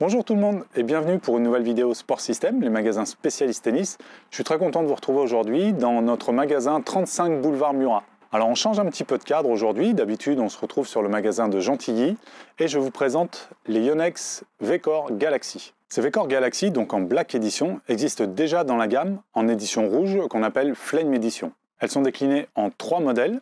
Bonjour tout le monde et bienvenue pour une nouvelle vidéo Sport System, les magasins spécialistes tennis. Je suis très content de vous retrouver aujourd'hui dans notre magasin 35 Boulevard Murat. Alors on change un petit peu de cadre aujourd'hui, d'habitude on se retrouve sur le magasin de Gentilly et je vous présente les Yonex Vecor Galaxy. Ces Vecor Galaxy, donc en Black Edition, existent déjà dans la gamme en édition rouge qu'on appelle Flame Edition. Elles sont déclinées en trois modèles,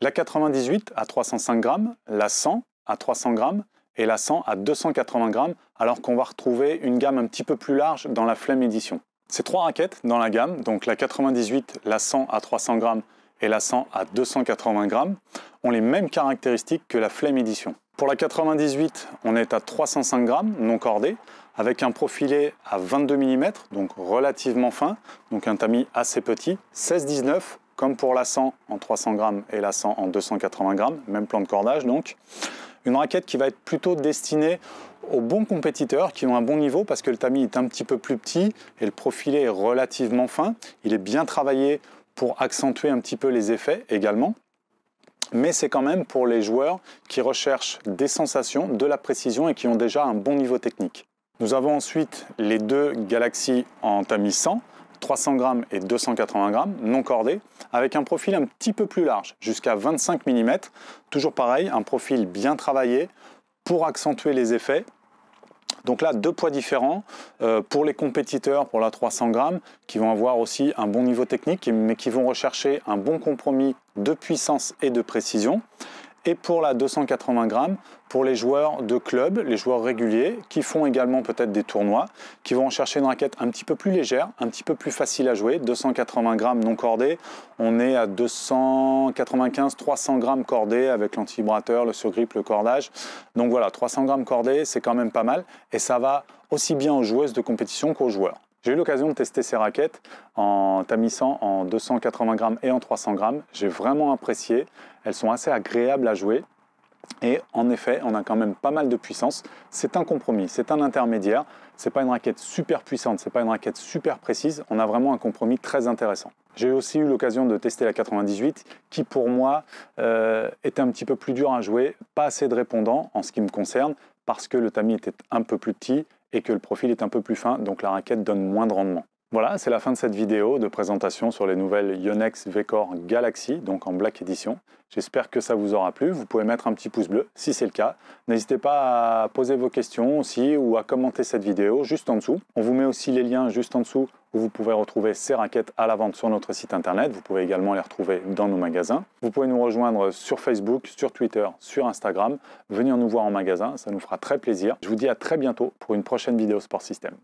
la 98 à 305 grammes, la 100 à 300 grammes et la 100 à 280 grammes, alors qu'on va retrouver une gamme un petit peu plus large dans la Flemme Edition. Ces trois raquettes dans la gamme, donc la 98, la 100 à 300 grammes et la 100 à 280 grammes, ont les mêmes caractéristiques que la Flemme Edition. Pour la 98, on est à 305 grammes non cordé, avec un profilé à 22 mm, donc relativement fin, donc un tamis assez petit, 16-19, comme pour la 100 en 300 grammes et la 100 en 280 grammes, même plan de cordage donc une raquette qui va être plutôt destinée aux bons compétiteurs qui ont un bon niveau parce que le tamis est un petit peu plus petit et le profilé est relativement fin. Il est bien travaillé pour accentuer un petit peu les effets également. Mais c'est quand même pour les joueurs qui recherchent des sensations, de la précision et qui ont déjà un bon niveau technique. Nous avons ensuite les deux Galaxies en tamis 100 300 grammes et 280 grammes, non cordés, avec un profil un petit peu plus large, jusqu'à 25 mm. Toujours pareil, un profil bien travaillé pour accentuer les effets. Donc là, deux poids différents euh, pour les compétiteurs, pour la 300 grammes, qui vont avoir aussi un bon niveau technique, mais qui vont rechercher un bon compromis de puissance et de précision et pour la 280 grammes pour les joueurs de club, les joueurs réguliers qui font également peut-être des tournois, qui vont chercher une raquette un petit peu plus légère, un petit peu plus facile à jouer, 280 grammes non cordée, on est à 295-300 grammes cordée avec lanti le surgrip, le cordage. Donc voilà, 300 grammes cordée, c'est quand même pas mal et ça va aussi bien aux joueuses de compétition qu'aux joueurs. J'ai eu l'occasion de tester ces raquettes en tamissant en 280 grammes et en 300 grammes. J'ai vraiment apprécié. Elles sont assez agréables à jouer. Et en effet, on a quand même pas mal de puissance. C'est un compromis, c'est un intermédiaire. C'est pas une raquette super puissante, c'est pas une raquette super précise. On a vraiment un compromis très intéressant. J'ai aussi eu l'occasion de tester la 98, qui pour moi euh, était un petit peu plus dure à jouer, pas assez de répondants en ce qui me concerne, parce que le tamis était un peu plus petit, et que le profil est un peu plus fin, donc la raquette donne moins de rendement. Voilà, c'est la fin de cette vidéo de présentation sur les nouvelles Yonex Vecor Galaxy, donc en Black Edition. J'espère que ça vous aura plu. Vous pouvez mettre un petit pouce bleu si c'est le cas. N'hésitez pas à poser vos questions aussi ou à commenter cette vidéo juste en dessous. On vous met aussi les liens juste en dessous où vous pouvez retrouver ces raquettes à la vente sur notre site internet. Vous pouvez également les retrouver dans nos magasins. Vous pouvez nous rejoindre sur Facebook, sur Twitter, sur Instagram. Venir nous voir en magasin, ça nous fera très plaisir. Je vous dis à très bientôt pour une prochaine vidéo Sport System.